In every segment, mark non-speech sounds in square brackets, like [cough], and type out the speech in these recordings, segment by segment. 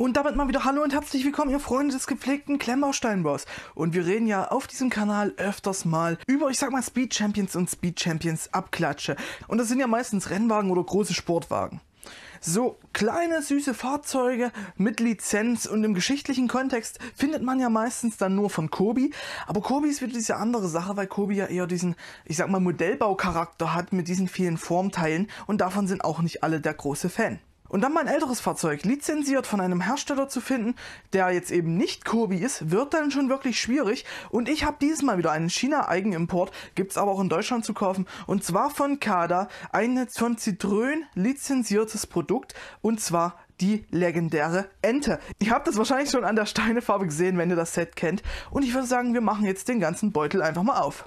Und damit mal wieder Hallo und herzlich willkommen, ihr Freunde des gepflegten Klemmbausteinbaus. Und wir reden ja auf diesem Kanal öfters mal über, ich sag mal, Speed Champions und Speed Champions Abklatsche. Und das sind ja meistens Rennwagen oder große Sportwagen. So kleine süße Fahrzeuge mit Lizenz und im geschichtlichen Kontext findet man ja meistens dann nur von Kobi. Aber Kobi ist wieder diese andere Sache, weil Kobi ja eher diesen, ich sag mal, Modellbaucharakter hat mit diesen vielen Formteilen und davon sind auch nicht alle der große Fan. Und dann mal ein älteres Fahrzeug, lizenziert von einem Hersteller zu finden, der jetzt eben nicht Kobi ist, wird dann schon wirklich schwierig. Und ich habe dieses Mal wieder einen China-Eigenimport, gibt es aber auch in Deutschland zu kaufen. Und zwar von Kada, ein von Citroën lizenziertes Produkt. Und zwar die legendäre Ente. Ich habt das wahrscheinlich schon an der Steinefarbe gesehen, wenn ihr das Set kennt. Und ich würde sagen, wir machen jetzt den ganzen Beutel einfach mal auf.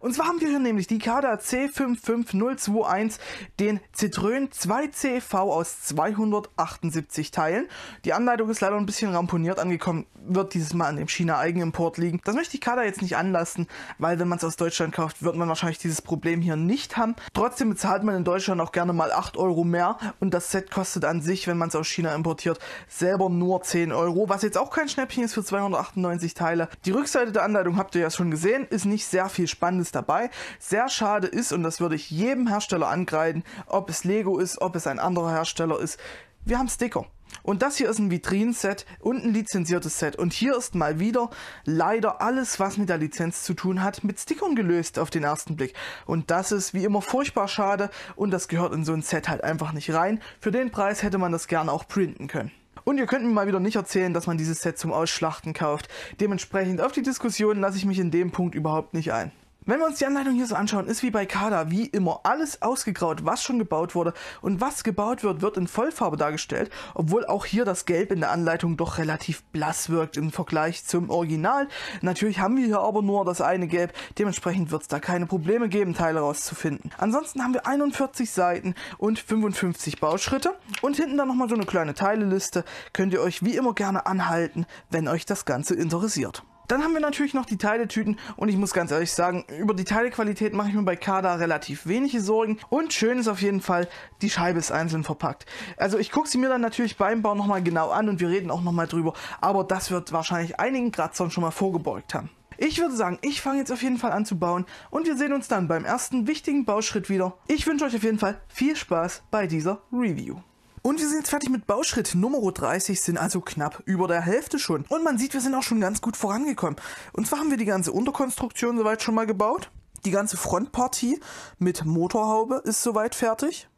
Und zwar haben wir hier nämlich die Kader C55021, den Citroën 2CV aus 278 Teilen. Die Anleitung ist leider ein bisschen ramponiert angekommen, wird dieses Mal an dem China-Eigenimport liegen. Das möchte ich Kader jetzt nicht anlassen, weil wenn man es aus Deutschland kauft, wird man wahrscheinlich dieses Problem hier nicht haben. Trotzdem bezahlt man in Deutschland auch gerne mal 8 Euro mehr und das Set kostet an sich, wenn man es aus China importiert, selber nur 10 Euro, was jetzt auch kein Schnäppchen ist für 298 Teile. Die Rückseite der Anleitung habt ihr ja schon gesehen, ist nicht sehr viel Spannendes nichts dabei. Sehr schade ist, und das würde ich jedem Hersteller angreifen, ob es Lego ist, ob es ein anderer Hersteller ist, wir haben Sticker. Und das hier ist ein Vitrinen-Set und ein lizenziertes Set. Und hier ist mal wieder leider alles, was mit der Lizenz zu tun hat, mit Stickern gelöst auf den ersten Blick. Und das ist wie immer furchtbar schade und das gehört in so ein Set halt einfach nicht rein. Für den Preis hätte man das gerne auch printen können. Und ihr könnt mir mal wieder nicht erzählen, dass man dieses Set zum Ausschlachten kauft. Dementsprechend auf die Diskussion lasse ich mich in dem Punkt überhaupt nicht ein. Wenn wir uns die Anleitung hier so anschauen, ist wie bei Kada wie immer alles ausgegraut, was schon gebaut wurde und was gebaut wird, wird in Vollfarbe dargestellt, obwohl auch hier das Gelb in der Anleitung doch relativ blass wirkt im Vergleich zum Original. Natürlich haben wir hier aber nur das eine Gelb, dementsprechend wird es da keine Probleme geben, Teile rauszufinden. Ansonsten haben wir 41 Seiten und 55 Bauschritte und hinten dann nochmal so eine kleine Teileliste, könnt ihr euch wie immer gerne anhalten, wenn euch das Ganze interessiert. Dann haben wir natürlich noch die Teiletüten und ich muss ganz ehrlich sagen, über die Teilequalität mache ich mir bei Kada relativ wenige Sorgen und schön ist auf jeden Fall, die Scheibe ist einzeln verpackt. Also ich gucke sie mir dann natürlich beim Bau nochmal genau an und wir reden auch nochmal drüber, aber das wird wahrscheinlich einigen Kratzern schon mal vorgebeugt haben. Ich würde sagen, ich fange jetzt auf jeden Fall an zu bauen und wir sehen uns dann beim ersten wichtigen Bauschritt wieder. Ich wünsche euch auf jeden Fall viel Spaß bei dieser Review. Und wir sind jetzt fertig mit Bauschritt Nummer 30, sind also knapp über der Hälfte schon. Und man sieht, wir sind auch schon ganz gut vorangekommen. Und zwar haben wir die ganze Unterkonstruktion soweit schon mal gebaut. Die ganze Frontpartie mit Motorhaube ist soweit fertig.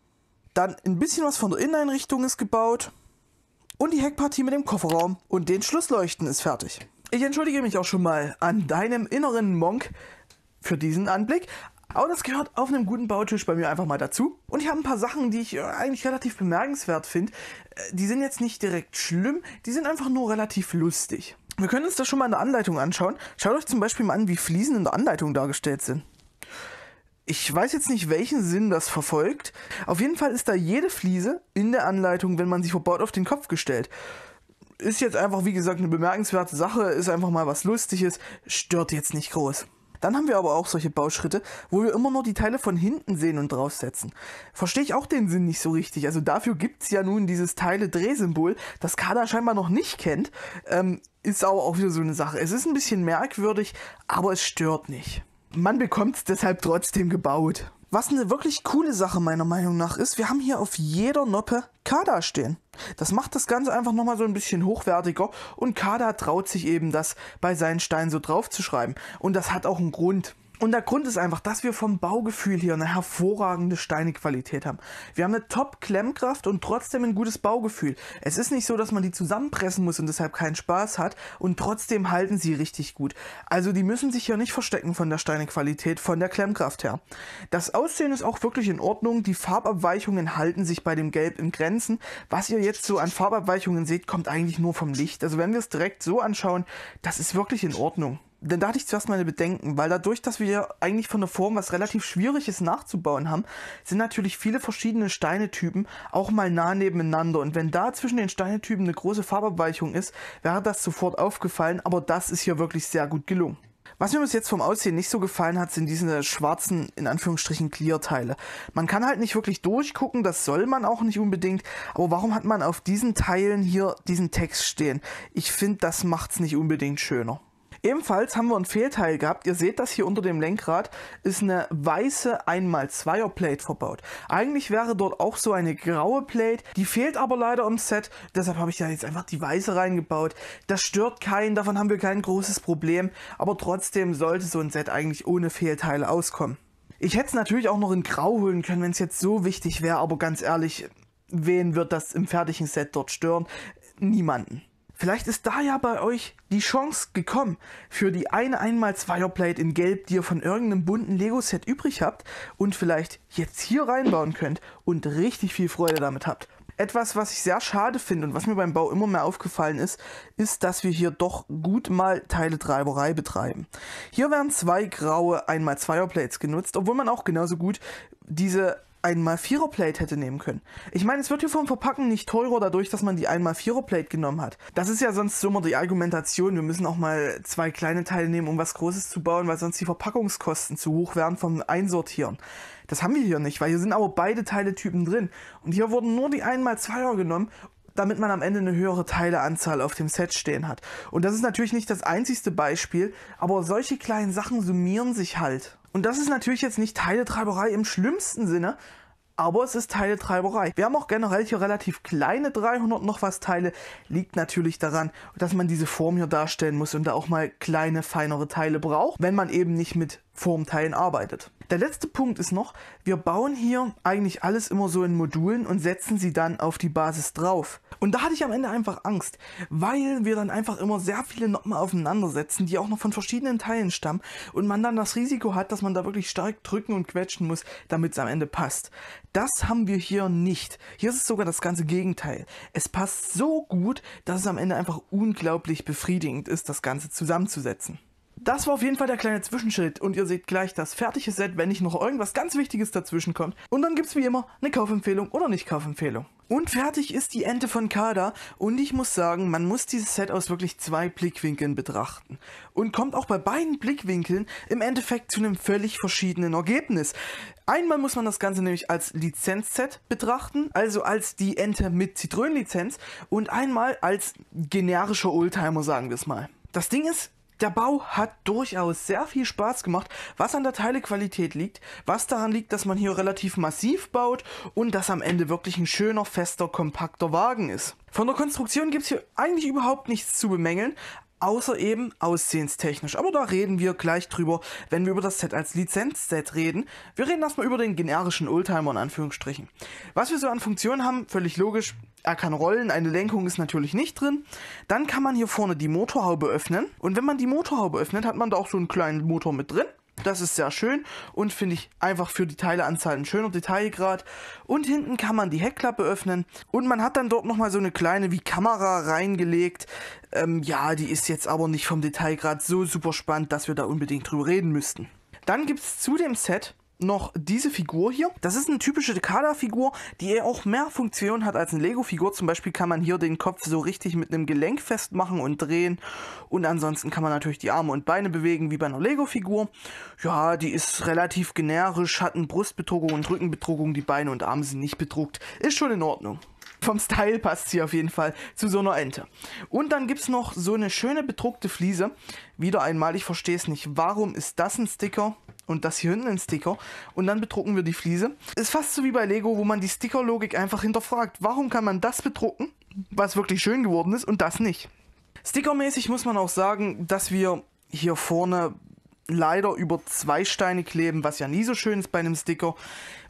Dann ein bisschen was von der Inneneinrichtung ist gebaut. Und die Heckpartie mit dem Kofferraum und den Schlussleuchten ist fertig. Ich entschuldige mich auch schon mal an deinem inneren Monk für diesen Anblick, aber das gehört auf einem guten Bautisch bei mir einfach mal dazu. Und ich habe ein paar Sachen, die ich äh, eigentlich relativ bemerkenswert finde. Äh, die sind jetzt nicht direkt schlimm, die sind einfach nur relativ lustig. Wir können uns das schon mal in der Anleitung anschauen. Schaut euch zum Beispiel mal an, wie Fliesen in der Anleitung dargestellt sind. Ich weiß jetzt nicht, welchen Sinn das verfolgt. Auf jeden Fall ist da jede Fliese in der Anleitung, wenn man sie verbaut, auf den Kopf gestellt. Ist jetzt einfach, wie gesagt, eine bemerkenswerte Sache, ist einfach mal was Lustiges, stört jetzt nicht groß. Dann haben wir aber auch solche Bauschritte, wo wir immer nur die Teile von hinten sehen und draufsetzen. Verstehe ich auch den Sinn nicht so richtig. Also dafür gibt es ja nun dieses Teile-Drehsymbol, das Kada scheinbar noch nicht kennt. Ähm, ist aber auch wieder so eine Sache. Es ist ein bisschen merkwürdig, aber es stört nicht man bekommt es deshalb trotzdem gebaut. Was eine wirklich coole Sache meiner Meinung nach ist, wir haben hier auf jeder Noppe Kada stehen. Das macht das Ganze einfach nochmal so ein bisschen hochwertiger und Kada traut sich eben das bei seinen Steinen so draufzuschreiben. Und das hat auch einen Grund. Und der Grund ist einfach, dass wir vom Baugefühl hier eine hervorragende Steinequalität haben. Wir haben eine Top-Klemmkraft und trotzdem ein gutes Baugefühl. Es ist nicht so, dass man die zusammenpressen muss und deshalb keinen Spaß hat und trotzdem halten sie richtig gut. Also die müssen sich hier nicht verstecken von der Steinequalität, von der Klemmkraft her. Das Aussehen ist auch wirklich in Ordnung. Die Farbabweichungen halten sich bei dem Gelb in Grenzen. Was ihr jetzt so an Farbabweichungen seht, kommt eigentlich nur vom Licht. Also wenn wir es direkt so anschauen, das ist wirklich in Ordnung dann da hatte ich zuerst meine Bedenken, weil dadurch, dass wir eigentlich von der Form was relativ Schwieriges nachzubauen haben, sind natürlich viele verschiedene Steinetypen auch mal nah nebeneinander. Und wenn da zwischen den Steinetypen eine große Farbabweichung ist, wäre das sofort aufgefallen, aber das ist hier wirklich sehr gut gelungen. Was mir bis jetzt vom Aussehen nicht so gefallen hat, sind diese schwarzen, in Anführungsstrichen, Clear-Teile. Man kann halt nicht wirklich durchgucken, das soll man auch nicht unbedingt, aber warum hat man auf diesen Teilen hier diesen Text stehen? Ich finde, das macht es nicht unbedingt schöner. Ebenfalls haben wir ein Fehlteil gehabt. Ihr seht das hier unter dem Lenkrad, ist eine weiße 1x2er Plate verbaut. Eigentlich wäre dort auch so eine graue Plate, die fehlt aber leider im Set, deshalb habe ich da jetzt einfach die weiße reingebaut. Das stört keinen, davon haben wir kein großes Problem, aber trotzdem sollte so ein Set eigentlich ohne Fehlteile auskommen. Ich hätte es natürlich auch noch in Grau holen können, wenn es jetzt so wichtig wäre, aber ganz ehrlich, wen wird das im fertigen Set dort stören? Niemanden. Vielleicht ist da ja bei euch die Chance gekommen für die eine einmal 2 plate in Gelb, die ihr von irgendeinem bunten Lego-Set übrig habt und vielleicht jetzt hier reinbauen könnt und richtig viel Freude damit habt. Etwas, was ich sehr schade finde und was mir beim Bau immer mehr aufgefallen ist, ist, dass wir hier doch gut mal Teiletreiberei betreiben. Hier werden zwei graue 1x2er Plates genutzt, obwohl man auch genauso gut diese einmal mal Plate hätte nehmen können. Ich meine, es wird hier vom Verpacken nicht teurer dadurch, dass man die einmal 4 Plate genommen hat. Das ist ja sonst so immer die Argumentation, wir müssen auch mal zwei kleine Teile nehmen, um was Großes zu bauen, weil sonst die Verpackungskosten zu hoch wären vom Einsortieren. Das haben wir hier nicht, weil hier sind aber beide Teiletypen drin. Und hier wurden nur die einmal Zweier genommen, damit man am Ende eine höhere Teileanzahl auf dem Set stehen hat. Und das ist natürlich nicht das einzigste Beispiel, aber solche kleinen Sachen summieren sich halt. Und das ist natürlich jetzt nicht Teiletreiberei im schlimmsten Sinne, aber es ist Teiletreiberei. Wir haben auch generell hier relativ kleine 300 noch was Teile. Liegt natürlich daran, dass man diese Form hier darstellen muss und da auch mal kleine, feinere Teile braucht, wenn man eben nicht mit Form teilen arbeitet. Der letzte Punkt ist noch, wir bauen hier eigentlich alles immer so in Modulen und setzen sie dann auf die Basis drauf. Und da hatte ich am Ende einfach Angst, weil wir dann einfach immer sehr viele Noppen aufeinander setzen, die auch noch von verschiedenen Teilen stammen und man dann das Risiko hat, dass man da wirklich stark drücken und quetschen muss, damit es am Ende passt. Das haben wir hier nicht. Hier ist es sogar das ganze Gegenteil. Es passt so gut, dass es am Ende einfach unglaublich befriedigend ist, das Ganze zusammenzusetzen das war auf jeden Fall der kleine Zwischenschritt und ihr seht gleich das fertige Set, wenn nicht noch irgendwas ganz Wichtiges dazwischen kommt. Und dann gibt es wie immer eine Kaufempfehlung oder Nicht-Kaufempfehlung. Und fertig ist die Ente von Kada und ich muss sagen, man muss dieses Set aus wirklich zwei Blickwinkeln betrachten und kommt auch bei beiden Blickwinkeln im Endeffekt zu einem völlig verschiedenen Ergebnis. Einmal muss man das Ganze nämlich als Lizenzset betrachten, also als die Ente mit Zitronenlizenz und einmal als generischer Oldtimer, sagen wir es mal. Das Ding ist, der Bau hat durchaus sehr viel Spaß gemacht, was an der Teilequalität liegt, was daran liegt, dass man hier relativ massiv baut und dass am Ende wirklich ein schöner, fester, kompakter Wagen ist. Von der Konstruktion gibt es hier eigentlich überhaupt nichts zu bemängeln, außer eben aussehenstechnisch. Aber da reden wir gleich drüber, wenn wir über das Set als Lizenzset reden. Wir reden erstmal über den generischen Oldtimer in Anführungsstrichen. Was wir so an Funktionen haben, völlig logisch, er kann rollen, eine Lenkung ist natürlich nicht drin. Dann kann man hier vorne die Motorhaube öffnen und wenn man die Motorhaube öffnet, hat man da auch so einen kleinen Motor mit drin. Das ist sehr schön und finde ich einfach für die Teileanzahl ein schöner Detailgrad. Und hinten kann man die Heckklappe öffnen und man hat dann dort nochmal so eine kleine wie Kamera reingelegt. Ähm, ja, die ist jetzt aber nicht vom Detailgrad so super spannend, dass wir da unbedingt drüber reden müssten. Dann gibt es zu dem Set noch diese Figur hier. Das ist eine typische Kader-Figur, die auch mehr Funktionen hat als eine Lego-Figur. Zum Beispiel kann man hier den Kopf so richtig mit einem Gelenk festmachen und drehen. Und ansonsten kann man natürlich die Arme und Beine bewegen, wie bei einer Lego-Figur. Ja, die ist relativ generisch, hat eine Brustbedruckung und Rückenbedruckung. Die Beine und Arme sind nicht bedruckt. Ist schon in Ordnung vom Style passt sie auf jeden Fall zu so einer Ente. Und dann gibt es noch so eine schöne bedruckte Fliese. Wieder einmal, ich verstehe es nicht. Warum ist das ein Sticker? und das hier hinten ein Sticker und dann bedrucken wir die Fliese. Ist fast so wie bei Lego, wo man die Sticker-Logik einfach hinterfragt. Warum kann man das bedrucken, was wirklich schön geworden ist und das nicht? Stickermäßig muss man auch sagen, dass wir hier vorne leider über zwei Steine kleben, was ja nie so schön ist bei einem Sticker.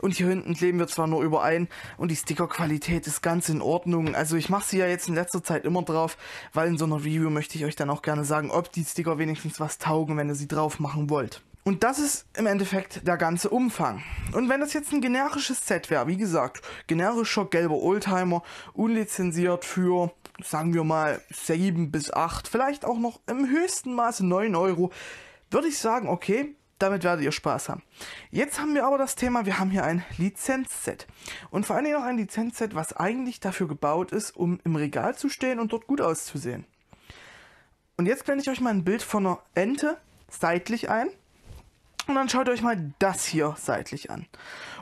Und hier hinten kleben wir zwar nur über einen und die Stickerqualität ist ganz in Ordnung. Also ich mache sie ja jetzt in letzter Zeit immer drauf, weil in so einer Review möchte ich euch dann auch gerne sagen, ob die Sticker wenigstens was taugen, wenn ihr sie drauf machen wollt. Und das ist im Endeffekt der ganze Umfang. Und wenn das jetzt ein generisches Set wäre, wie gesagt, generischer gelber Oldtimer, unlizenziert für, sagen wir mal, 7 bis 8, vielleicht auch noch im höchsten Maße 9 Euro, würde ich sagen, okay, damit werdet ihr Spaß haben. Jetzt haben wir aber das Thema, wir haben hier ein Lizenzset. Und vor allen Dingen auch ein Lizenzset, was eigentlich dafür gebaut ist, um im Regal zu stehen und dort gut auszusehen. Und jetzt blende ich euch mal ein Bild von einer Ente seitlich ein. Und dann schaut euch mal das hier seitlich an.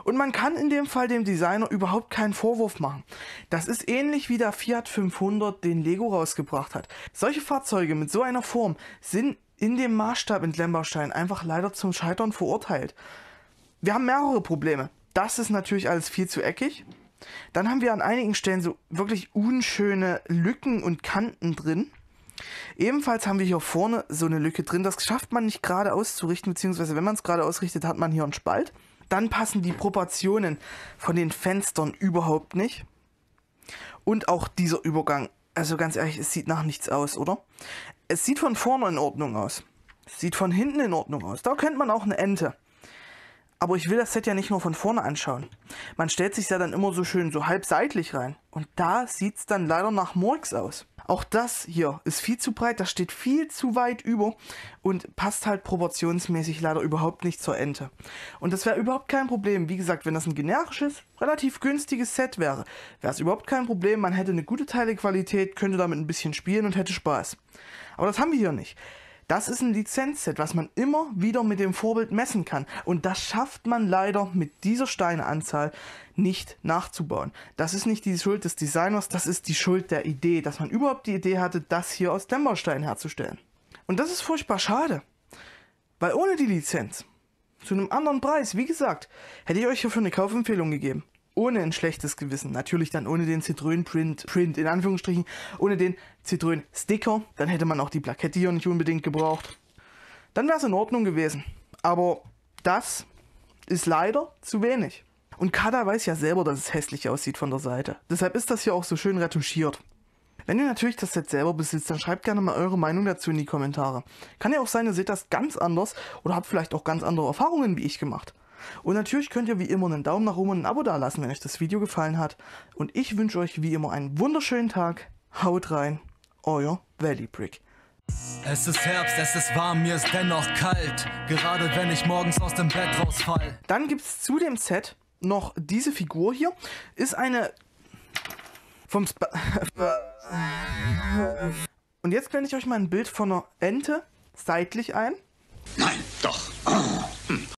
Und man kann in dem Fall dem Designer überhaupt keinen Vorwurf machen. Das ist ähnlich wie der Fiat 500, den Lego rausgebracht hat. Solche Fahrzeuge mit so einer Form sind in dem Maßstab in Lemberstein einfach leider zum Scheitern verurteilt. Wir haben mehrere Probleme. Das ist natürlich alles viel zu eckig. Dann haben wir an einigen Stellen so wirklich unschöne Lücken und Kanten drin. Ebenfalls haben wir hier vorne so eine Lücke drin. Das schafft man nicht gerade auszurichten, beziehungsweise wenn man es gerade ausrichtet, hat man hier einen Spalt. Dann passen die Proportionen von den Fenstern überhaupt nicht. Und auch dieser Übergang. Also ganz ehrlich, es sieht nach nichts aus, oder? Es sieht von vorne in Ordnung aus. Es sieht von hinten in Ordnung aus. Da könnte man auch eine Ente aber ich will das Set ja nicht nur von vorne anschauen. Man stellt sich ja dann immer so schön so halb seitlich rein. Und da sieht es dann leider nach Murks aus. Auch das hier ist viel zu breit, das steht viel zu weit über und passt halt proportionsmäßig leider überhaupt nicht zur Ente. Und das wäre überhaupt kein Problem. Wie gesagt, wenn das ein generisches, relativ günstiges Set wäre, wäre es überhaupt kein Problem. Man hätte eine gute Teilequalität, könnte damit ein bisschen spielen und hätte Spaß. Aber das haben wir hier nicht. Das ist ein Lizenzset, was man immer wieder mit dem Vorbild messen kann. Und das schafft man leider mit dieser Steineanzahl nicht nachzubauen. Das ist nicht die Schuld des Designers, das ist die Schuld der Idee, dass man überhaupt die Idee hatte, das hier aus Dämmerstein herzustellen. Und das ist furchtbar schade, weil ohne die Lizenz, zu einem anderen Preis, wie gesagt, hätte ich euch hierfür eine Kaufempfehlung gegeben ohne ein schlechtes Gewissen, natürlich dann ohne den Citroën-Print, in Anführungsstrichen, ohne den citroën dann hätte man auch die Plakette hier nicht unbedingt gebraucht. Dann wäre es in Ordnung gewesen. Aber das ist leider zu wenig. Und Kada weiß ja selber, dass es hässlich aussieht von der Seite. Deshalb ist das hier auch so schön retuschiert. Wenn ihr natürlich das Set selber besitzt, dann schreibt gerne mal eure Meinung dazu in die Kommentare. Kann ja auch sein, ihr seht das ganz anders oder habt vielleicht auch ganz andere Erfahrungen wie ich gemacht. Und natürlich könnt ihr wie immer einen Daumen nach oben und ein Abo dalassen, wenn euch das Video gefallen hat. Und ich wünsche euch wie immer einen wunderschönen Tag. Haut rein, euer Valley Brick. Es ist Herbst, es ist warm, mir ist dennoch kalt, gerade wenn ich morgens aus dem Bett rausfall. Dann gibt es zu dem Set noch diese Figur hier, ist eine vom Sp [laughs] Und jetzt blende ich euch mal ein Bild von einer Ente seitlich ein. Nein, doch. Oh.